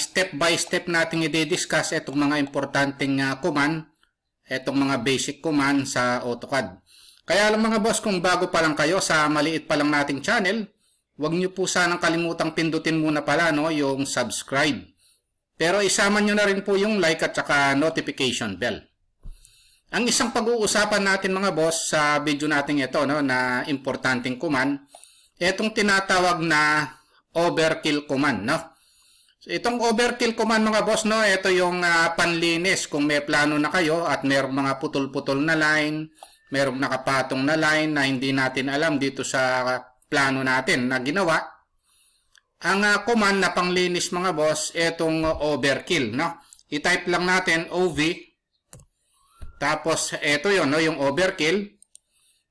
step by step natin i-discuss itong mga importanteng uh, command, itong mga basic command sa AutoCAD. Kaya lang mga boss, kung bago pa lang kayo sa maliit pa lang nating channel, huwag nyo po sanang kalimutang pindutin muna pala no, yung subscribe. Pero isama nyo na rin po yung like at saka notification bell. Ang isang pag-uusapan natin mga boss sa video natin ito no, na importanteng command, itong tinatawag na overkill command. No? So, itong overkill command mga boss, no, ito yung uh, panlinis kung may plano na kayo at may mga putol-putol na line, merong nakapatong na line na hindi natin alam dito sa plano natin na ginawa. Ang uh, command na panglinis mga boss, itong uh, overkill. No? I-type lang natin OV, tapos ito yon no, yung overkill.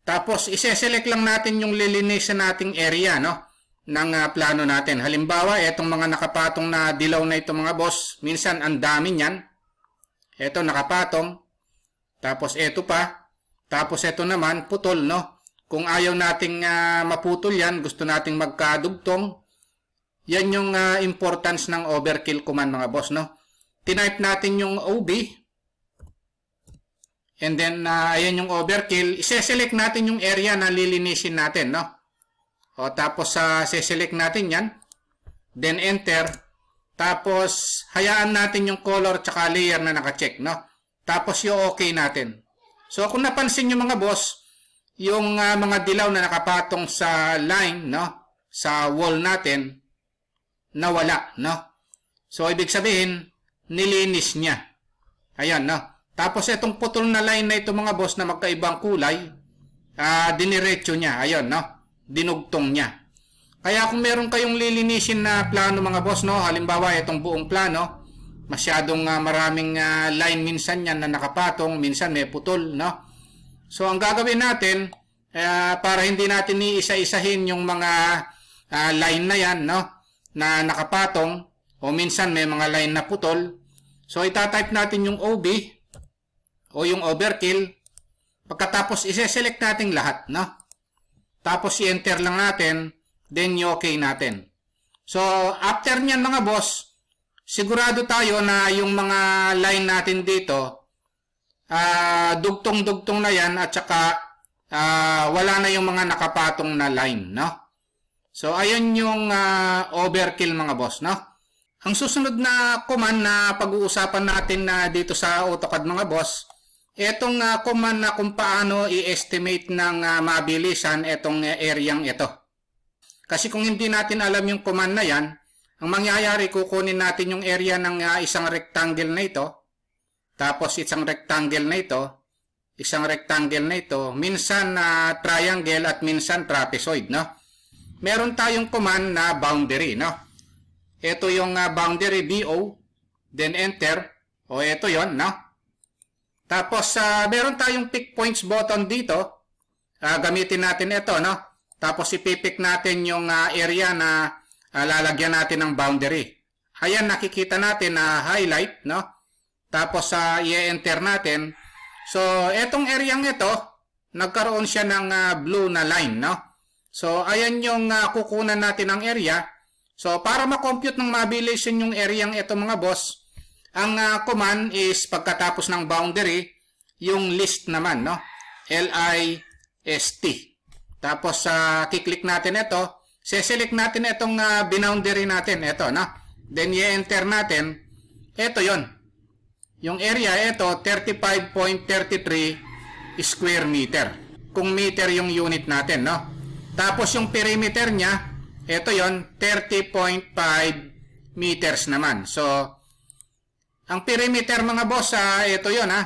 Tapos ise-select lang natin yung lilinisan nating area. No? ng uh, plano natin. Halimbawa, etong mga nakapatong na dilaw na ito mga boss, minsan ang dami niyan. Eto nakapatong, tapos ito pa, tapos ito naman putol, no? Kung ayaw nating uh, maputol yan, gusto nating magkadugtong, yan yung uh, importance ng overkill command mga boss, no? Tinype natin yung OB, and then uh, ayan yung overkill, i-select natin yung area na lilinisin natin, no? O, tapos sa uh, select natin yan. Then enter. Tapos hayaan natin yung color tsaka layer na naka-check. No? Tapos yung okay natin. So kung napansin nyo mga boss, yung uh, mga dilaw na nakapatong sa line, no? sa wall natin, nawala. No? So ibig sabihin, nilinis niya. Ayan, no? Tapos itong putol na line na ito mga boss na magkaibang kulay, uh, diniretso niya. Ayan, no? dinugtong niya. Kaya kung meron kayong lilinisin na plano mga boss, no? halimbawa itong buong plano, masyadong uh, maraming uh, line minsan yan na nakapatong, minsan may putol. No? So ang gagawin natin, uh, para hindi natin iisa-isahin yung mga uh, line na yan no? na nakapatong, o minsan may mga line na putol. So itatype natin yung OB o yung overkill. Pagkatapos ise-select natin lahat, no? Tapos i-enter lang natin, then i-okay natin. So, after niyan mga boss, sigurado tayo na yung mga line natin dito, uh, dugtong-dugtong na yan at saka uh, wala na yung mga nakapatong na line, no? So, ayun yung uh, overkill mga boss, no? Ang susunod na command na pag-uusapan natin na dito sa AutoCAD mga boss Itong uh, ah, command na kung paano i-estimate ng uh, mabilisan itong uh, eh, areang ito. Kasi kung hindi natin alam yung command na yan, ang mangyayari kukunin natin yung area ng uh, isang rectangle na ito, tapos isang rectangle na ito, isang rectangle na ito, minsan na uh, triangle at minsan trapezoid, no? Meron tayong command na boundary, no? Ito yung uh, boundary BO, then enter, o ito yon no? Tapos, uh, meron tayong pick points button dito. Uh, gamitin natin ito, no? Tapos, ipipick natin yung uh, area na uh, lalagyan natin ng boundary. Ayan, nakikita natin na uh, highlight, no? Tapos, uh, i-enter natin. So, etong area ng ito, nagkaroon siya ng uh, blue na line, no? So, ayan yung uh, kukunan natin ng area. So, para makompute ng mabilis yung area ng ito mga boss, ang uh, command is pagkatapos ng boundary, yung list naman, no? L-I-S-T. Tapos, uh, kiklik natin ito. Seselect natin itong uh, ah, binoundary natin. Ito, no? Then, i-enter natin. Ito yon Yung area, ito, 35.33 square meter. Kung meter yung unit natin, no? Tapos, yung perimeter niya, ito yon 30.5 meters naman. So, ang perimeter mga boss, ah, ito yon ha. Ah.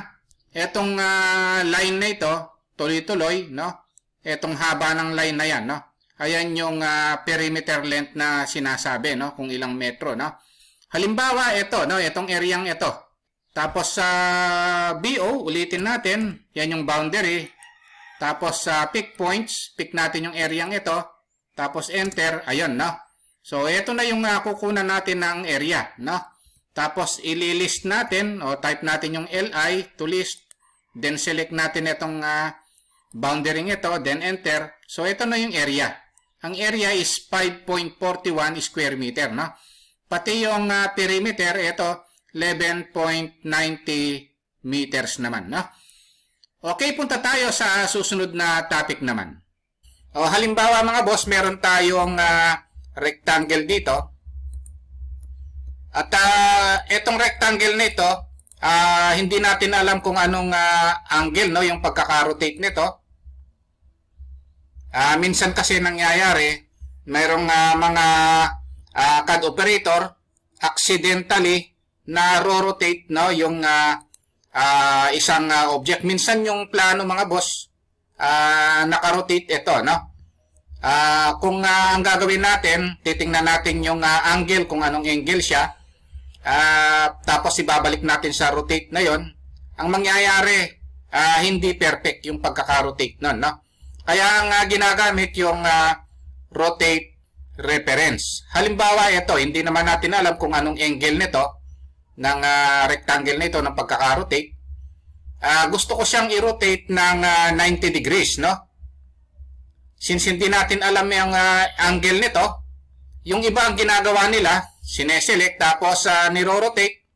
Etong ah, line na ito, tuloy-tuloy, no? Etong haba ng line na yan, no? Ayan yung ah, perimeter length na sinasabi, no? Kung ilang metro, no? Halimbawa, ito, no? Etong areyang ito. Tapos sa ah, BO, ulitin natin. Yan yung boundary. Tapos sa ah, pick points, pick natin yung areyang ito. Tapos enter, ayun, no? So, ito na yung uh, kukunan natin ng area, no? Tapos, ililist natin o type natin yung li to list. Then, select natin itong uh, ah, boundary ito. Then, enter. So, ito na yung area. Ang area is 5.41 square meter. No? Pati yung uh, perimeter, ito 11.90 meters naman. No? Okay, punta tayo sa susunod na topic naman. O, halimbawa mga boss, meron tayong uh, rectangle dito. At uh, ah, itong rectangle nito, uh, hindi natin alam kung anong uh, angle no yung pagkaka-rotate nito. Uh, minsan kasi nangyayari, mayroong uh, mga uh, CAD operator accidentally na rotate no yung uh, uh, isang uh, object. Minsan yung plano mga boss uh, nakarotate ito no. Uh, kung uh, ang gagawin natin, titingnan natin yung uh, angle kung anong angle siya uh, tapos ibabalik natin sa rotate na yon ang mangyayari uh, hindi perfect yung pagkaka-rotate nun no? kaya ang uh, ginagamit yung uh, rotate reference halimbawa ito hindi naman natin alam kung anong angle nito ng uh, rectangle nito ng pagkaka-rotate uh, gusto ko siyang i-rotate ng uh, 90 degrees no since hindi natin alam yung uh, angle nito yung iba ang ginagawa nila sineselect tapos uh, niro-rotate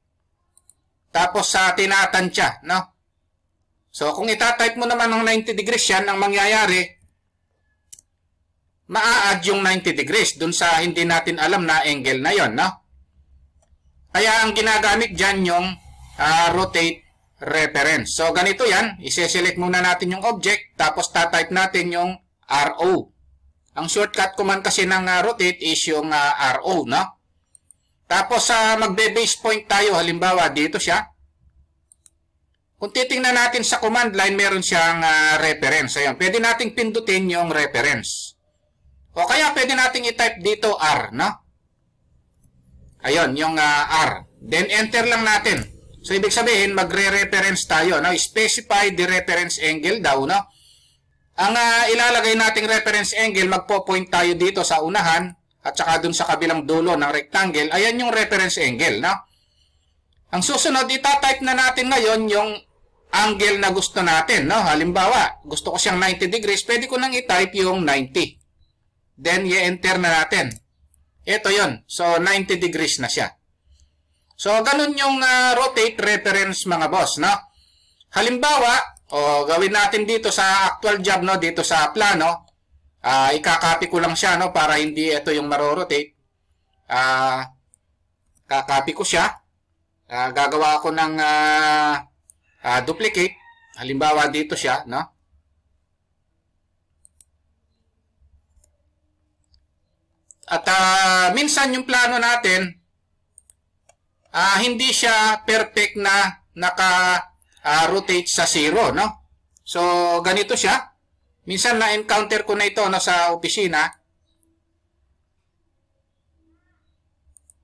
tapos sa uh, tinatansya no so kung itatype mo naman ng 90 degrees yan ang mangyayari maa-add yung 90 degrees dun sa hindi natin alam na angle na yon no kaya ang ginagamit diyan yung uh, rotate reference so ganito yan i select muna natin yung object tapos tatype natin yung RO ang shortcut command kasi ng uh, rotate is yung uh, RO no tapos sa uh, magbe-base point tayo, halimbawa dito siya. Kung titingnan natin sa command line, meron siyang uh, reference. Ayun, pwede nating pindutin yung reference. O kaya pwede nating i-type dito R, no? Ayun, yung uh, R. Then enter lang natin. So ibig sabihin, magre-reference tayo, no? Specify the reference angle daw, no? Ang uh, ilalagay nating reference angle, magpo-point tayo dito sa unahan at saka dun sa kabilang dulo ng rectangle, ayan yung reference angle. No? Ang susunod, itatype na natin ngayon yung angle na gusto natin. No? Halimbawa, gusto ko siyang 90 degrees, pwede ko nang itype yung 90. Then, i-enter na natin. Ito yon So, 90 degrees na siya. So, ganun yung uh, rotate reference mga boss. No? Halimbawa, o gawin natin dito sa actual job, no? dito sa plano, Uh, ikakopy ko lang siya no, para hindi ito yung marorotate. Uh, ah, kakopy ko siya. Uh, gagawa ako ng uh, uh, duplicate. Halimbawa dito siya. No? At uh, minsan yung plano natin, uh, hindi siya perfect na naka-rotate uh, sa zero, no? So, ganito siya. Minsan na-encounter ko na ito no, sa opisina.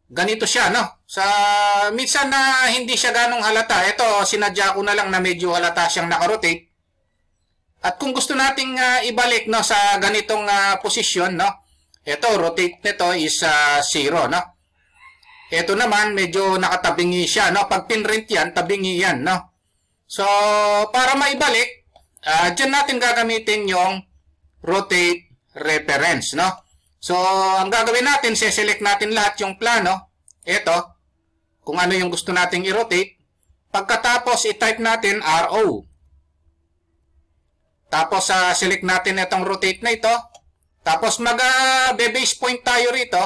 Ganito siya, no? Sa, minsan na hindi siya ganong halata. Ito, sinadya ko na lang na medyo halata siyang nakarotate. At kung gusto nating uh, ibalik no sa ganitong uh, posisyon no. Ito rotate nito is uh, no. Ito naman medyo nakatabingi siya no. Pag pinrint 'yan, tabingi 'yan no. So para maibalik uh, dyan natin gagamitin yung rotate reference, no? So, ang gagawin natin, seselect natin lahat yung plano. Ito, kung ano yung gusto nating i-rotate. Pagkatapos, i-type natin RO. Tapos, uh, select natin itong rotate na ito. Tapos, mag-base uh, point tayo rito.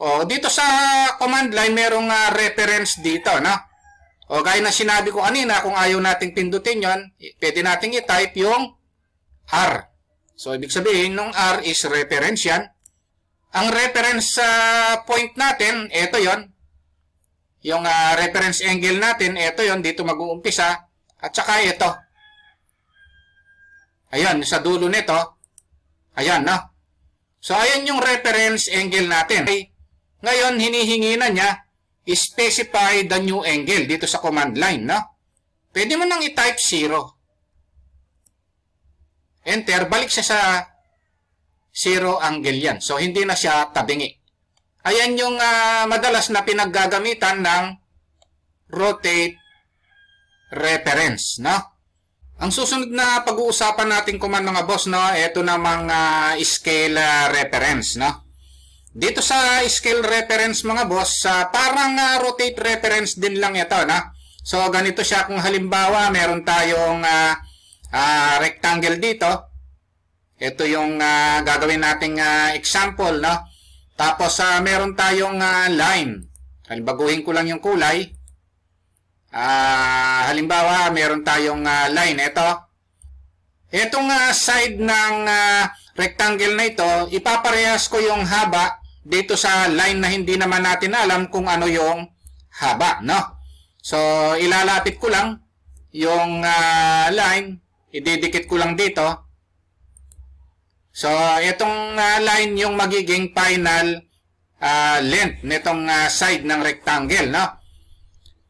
O, dito sa command line, merong uh, reference dito, no? O gaya na sinabi ko kanina, kung ayaw nating pindutin yon, pwede nating i-type yung R. So, ibig sabihin, nung R is reference yan. Ang reference uh, point natin, ito yon. Yung uh, reference angle natin, ito yon dito mag-uumpisa. At saka ito. Ayan, sa dulo nito. Ayan, no? So, ayan yung reference angle natin. Ngayon, hinihingi na niya specify the new angle dito sa command line, no? Pwede mo nang i-type 0. Enter, balik siya sa 0 angle yan. So, hindi na siya tabingi. Ayan yung uh, madalas na pinaggagamitan ng rotate reference, no? Ang susunod na pag-uusapan natin kuman mga boss, no? Ito namang uh, scale uh, reference, no? Dito sa scale reference mga boss, uh, parang uh, rotate reference din lang ito. No? So ganito siya kung halimbawa meron tayong uh, uh, rectangle dito. Ito yung uh, gagawin nating uh, example. No? Tapos uh, meron tayong uh, line. Halimbaguhin ko lang yung kulay. Uh, halimbawa meron tayong uh, line. Ito. Itong uh, side ng uh, rectangle na ito, ipaparehas ko yung haba dito sa line na hindi naman natin alam kung ano yung haba, no? So, ilalapit ko lang yung uh, line, ididikit ko lang dito. So, itong uh, line yung magiging final uh, length nitong uh, side ng rectangle, no?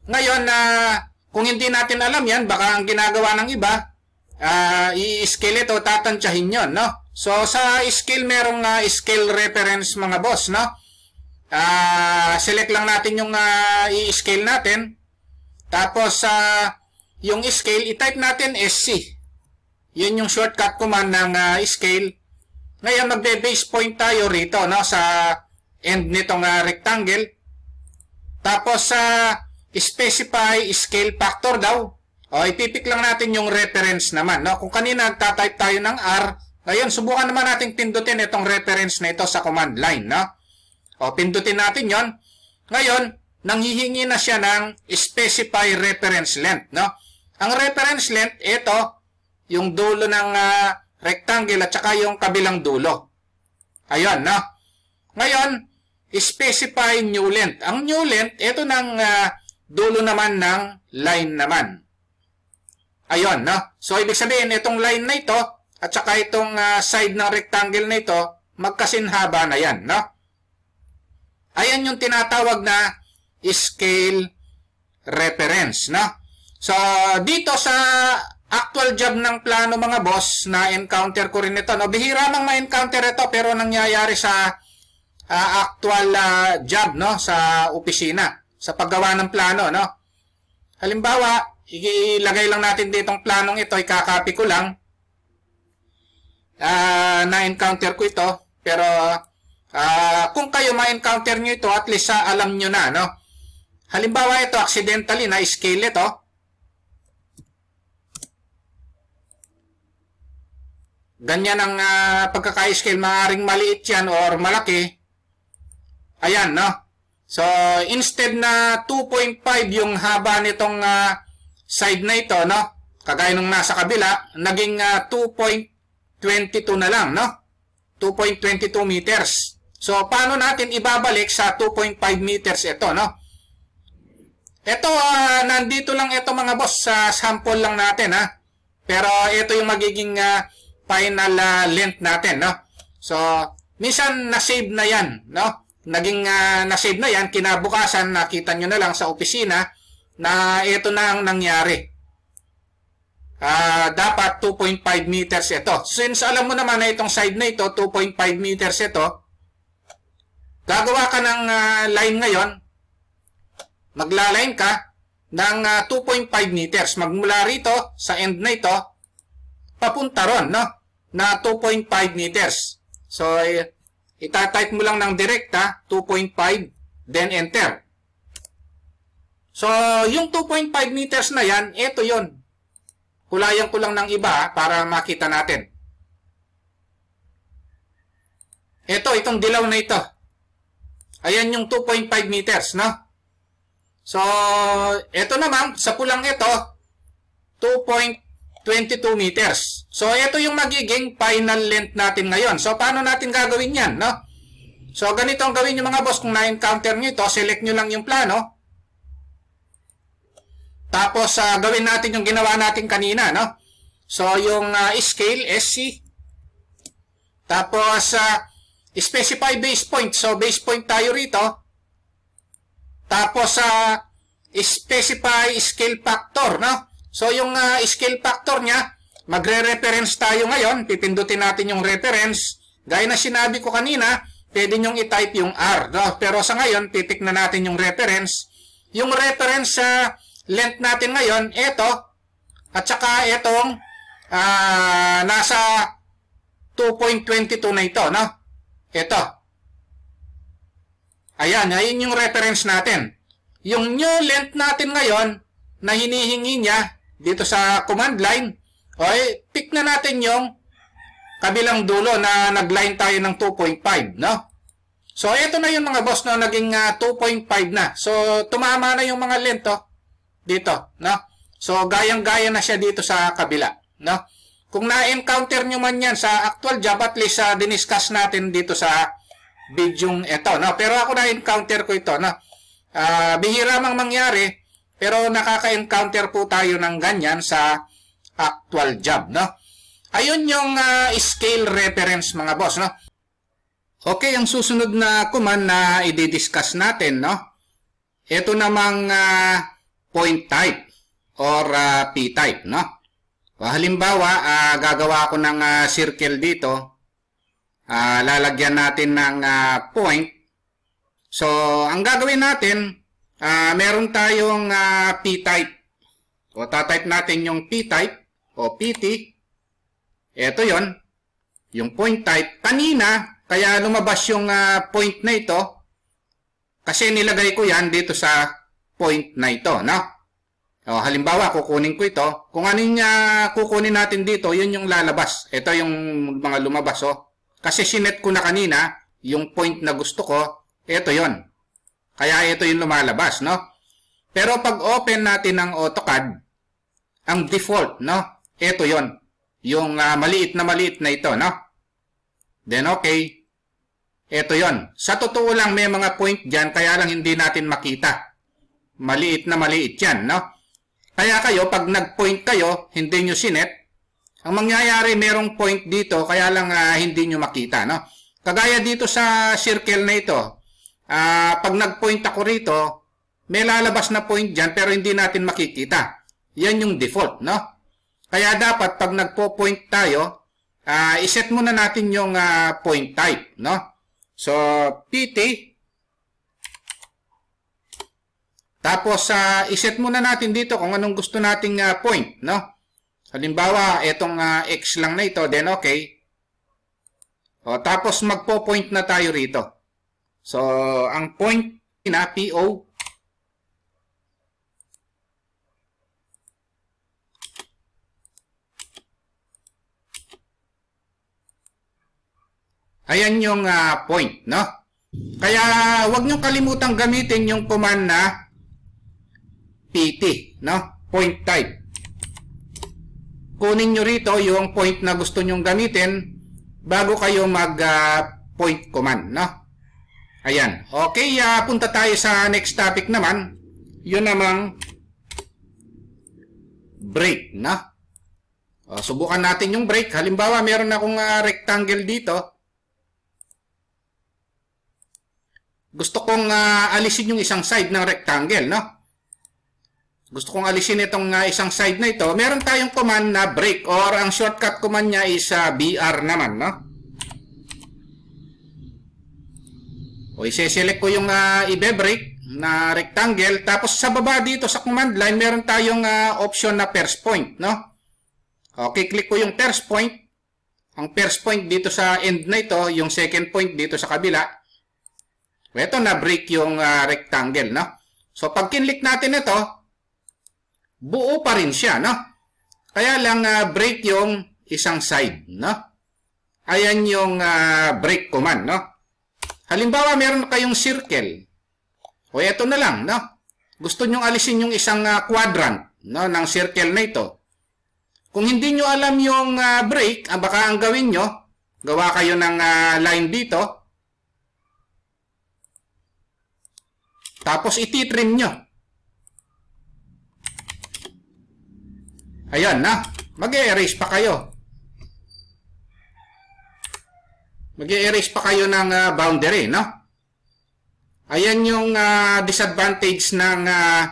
Ngayon, uh, kung hindi natin alam yan, baka ang ginagawa ng iba, uh, i-scale ito, tatantyahin yun, no? So, sa skill, merong uh, skill reference mga boss, no? Uh, select lang natin yung uh, i-scale natin. Tapos, uh, yung scale, i-type natin SC. Yun yung shortcut command ng uh, scale. Ngayon, magbe-base point tayo rito, no? Sa end nitong uh, rectangle. Tapos, sa uh, specify scale factor daw. O, ipipick lang natin yung reference naman, no? Kung kanina, nagta-type tayo ng R, ngayon, subukan naman natin pindutin itong reference na ito sa command line. No? O, pindutin natin yon. Ngayon, nanghihingi na siya ng specify reference length. No? Ang reference length, ito, yung dulo ng uh, rectangle at saka yung kabilang dulo. Ayun, no? Ngayon, specify new length. Ang new length, ito ng uh, dulo naman ng line naman. Ayun, no? So, ibig sabihin, itong line na ito, at saka itong uh, side ng rectangle na ito, magkasinhaba na yan, no? Ayan yung tinatawag na scale reference, no? So, dito sa actual job ng plano mga boss, na-encounter ko rin ito, no? Bihira mang ma-encounter ito pero nangyayari sa uh, actual uh, job, no? Sa opisina, sa paggawa ng plano, no? Halimbawa, ilagay lang natin ditong planong ito, ikakopy ko lang, uh, na-encounter ko ito. Pero uh, kung kayo ma-encounter nyo ito, at least uh, alam nyo na. No? Halimbawa ito, accidentally na-scale ito. Ganyan ang uh, pagkaka-scale. Maaaring maliit yan or malaki. Ayan, no? So, instead na 2.5 yung haba nitong uh, side na ito, no? Kagaya nung nasa kabila, naging uh, 22 na lang, no? 2.22 meters. So, paano natin ibabalik sa 2.5 meters ito, no? Ito, uh, nandito lang ito mga boss, sa uh, sample lang natin, ha? Pero ito yung magiging uh, final uh, length natin, no? So, minsan na-save na yan, no? Naging uh, na-save na yan, kinabukasan, nakita nyo na lang sa opisina na ito na ang nangyari uh, dapat 2.5 meters ito. Since alam mo naman na itong side na ito, 2.5 meters ito, gagawa ka ng uh, line ngayon, maglaline ka ng uh, ah, 2.5 meters. Magmula rito, sa end na ito, papunta ron, no? Na 2.5 meters. So, eh, itatype mo lang ng direkta, 2.5, then enter. So, yung 2.5 meters na yan, ito yon Hulayan ko lang ng iba para makita natin. Ito, itong dilaw na ito. Ayan yung 2.5 meters, no? So, ito naman, sa pulang ito, 2.22 meters. So, ito yung magiging final length natin ngayon. So, paano natin gagawin yan, no? So, ganito ang gawin nyo mga boss. Kung na-encounter nyo ito, select nyo lang yung plano. Tapos uh, gawin natin yung ginawa natin kanina, no? So yung uh, scale SC. Tapos uh, specify base point. So base point tayo rito. Tapos uh, specify scale factor, no? So yung uh, scale factor niya, magre-reference tayo ngayon. Pipindutin natin yung reference. Gaya na sinabi ko kanina, pwede niyong i-type yung R. No? Pero sa ngayon, titik na natin yung reference. Yung reference sa uh, length natin ngayon, ito, at saka itong uh, ah, nasa 2.22 na ito, no? Ito. Ayan, ayun yung reference natin. Yung new length natin ngayon na hinihingi niya dito sa command line, okay, pick na natin yung kabilang dulo na nag-line tayo ng 2.5, no? So, ito na yung mga boss, no? Naging uh, ah, 2.5 na. So, tumama na yung mga length, oh dito, no? So, gayang-gaya na siya dito sa kabila, no? Kung na-encounter nyo man yan sa actual job, at least uh, diniscuss natin dito sa bidyong ito, no? Pero ako na-encounter ko ito, no? Uh, ah, bihira mang mangyari, pero nakaka-encounter po tayo ng ganyan sa actual job, no? Ayun yung uh, scale reference mga boss, no? Okay, ang susunod na command na i-discuss natin, no? Ito namang uh, point type or uh, ah, p-type, no? O, halimbawa, uh, gagawa ako ng uh, circle dito. Uh, lalagyan natin ng uh, point. So, ang gagawin natin, uh, meron tayong uh, p-type. O, tatype natin yung p-type o pt. Ito yon yung point type. Kanina, kaya lumabas yung uh, point na ito, kasi nilagay ko yan dito sa point na ito, no? O, halimbawa, kukunin ko ito. Kung ano yung ah, kukunin natin dito, yun yung lalabas. Ito yung mga lumabas, oh. Kasi sinet ko na kanina, yung point na gusto ko, ito yon. Kaya ito yung lumalabas, no? Pero pag open natin ang AutoCAD, ang default, no? Ito yon. Yung uh, maliit na maliit na ito, no? Then okay. Ito yon. Sa totoo lang may mga point dyan kaya lang hindi natin makita. Maliit na maliit yan, no? Kaya kayo, pag nag-point kayo, hindi nyo sinet. Ang mangyayari, merong point dito, kaya lang uh, hindi nyo makita, no? Kagaya dito sa circle na ito, uh, pag nag-point ako rito, may lalabas na point dyan, pero hindi natin makikita. Yan yung default, no? Kaya dapat, pag nagpo-point tayo, uh, iset muna natin yung uh, point type, no? So, PT, Tapos, uh, iset muna natin dito kung anong gusto nating uh, point, no? Halimbawa, itong uh, ah, x lang na ito, then okay. O, tapos, magpo-point na tayo rito. So, ang point na, PO, Ayan yung uh, point, no? Kaya wag niyo kalimutang gamitin yung command na PT, no? Point type. Kunin niyo rito yung point na gusto nyong gamitin bago kayo mag uh, point command, no? Ayan. Okay, uh, punta tayo sa next topic naman. Yun namang break, no? O, subukan natin yung break. Halimbawa, meron akong uh, rectangle dito. Gusto kong uh, alisin yung isang side ng rectangle, no? Gusto kong alisin itong uh, isang side na ito. Meron tayong command na break or ang shortcut command niya is uh, ah, BR naman, no? O isi-select ko yung uh, ibe-break na rectangle. Tapos sa baba dito sa command line, meron tayong uh, option na first point, no? Okay, click ko yung first point. Ang first point dito sa end na ito, yung second point dito sa kabila. Ito na break yung uh, rectangle, no? So pag kinlik natin ito, buo pa rin siya, no? Kaya lang uh, break yung isang side, no? Ayan yung uh, break command, no? Halimbawa, meron kayong circle. O eto na lang, no? Gusto nyong alisin yung isang uh, quadrant no, ng circle na ito. Kung hindi nyo alam yung uh, break, ah, baka ang gawin nyo, gawa kayo ng uh, line dito. Tapos ititrim nyo. Ayan na. Mag-erase pa kayo. Mag-erase pa kayo ng uh, boundary, no? Ayan yung uh, disadvantage ng uh,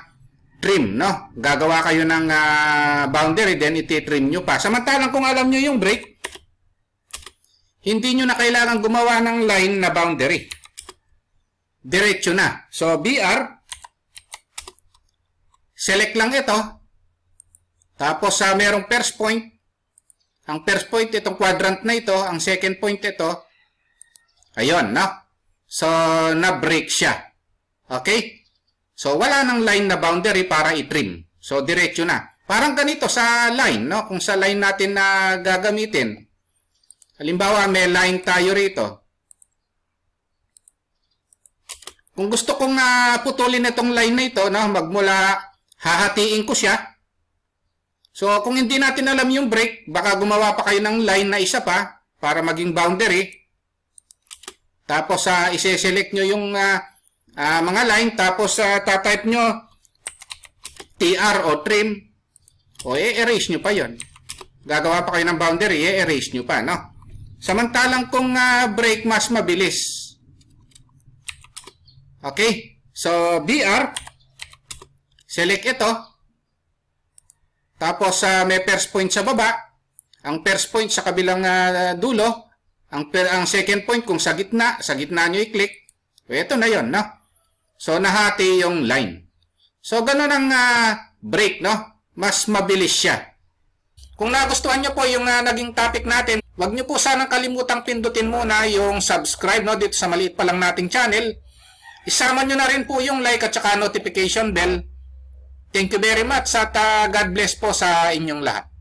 trim, no? Gagawa kayo ng uh, boundary, then iti-trim nyo pa. Samantalang kung alam nyo yung break, hindi nyo na kailangan gumawa ng line na boundary. Diretso na. So, BR, select lang ito, tapos sa uh, merong first point, ang first point itong quadrant na ito, ang second point ito, ayun, no? So, na-break siya. Okay? So, wala nang line na boundary para i-trim. So, diretso na. Parang ganito sa line, no? Kung sa line natin na gagamitin. Halimbawa, may line tayo rito. Kung gusto kong uh, putulin itong line na ito, no, magmula hahatiin ko siya So kung hindi natin alam yung break, baka gumawa pa kayo ng line na isa pa para maging boundary. Tapos uh, ise-select nyo yung uh, uh, mga line tapos uh, tatype nyo TR o trim o i-erase nyo pa yon. Gagawa pa kayo ng boundary, i-erase nyo pa. No? Samantalang kung uh, break mas mabilis. Okay? So BR, select ito. Tapos uh, may first point sa baba. Ang first point sa kabilang uh, dulo. Ang, per, ang second point kung sa gitna, sa gitna nyo i-click. ito na yon no? So, nahati yung line. So, ganun ang uh, break, no? Mas mabilis siya. Kung nagustuhan nyo po yung uh, naging topic natin, wag nyo po sanang kalimutang pindutin muna yung subscribe, no? Dito sa maliit pa lang nating channel. Isama nyo na rin po yung like at saka notification bell Thank you very much at uh, God bless po sa inyong lahat.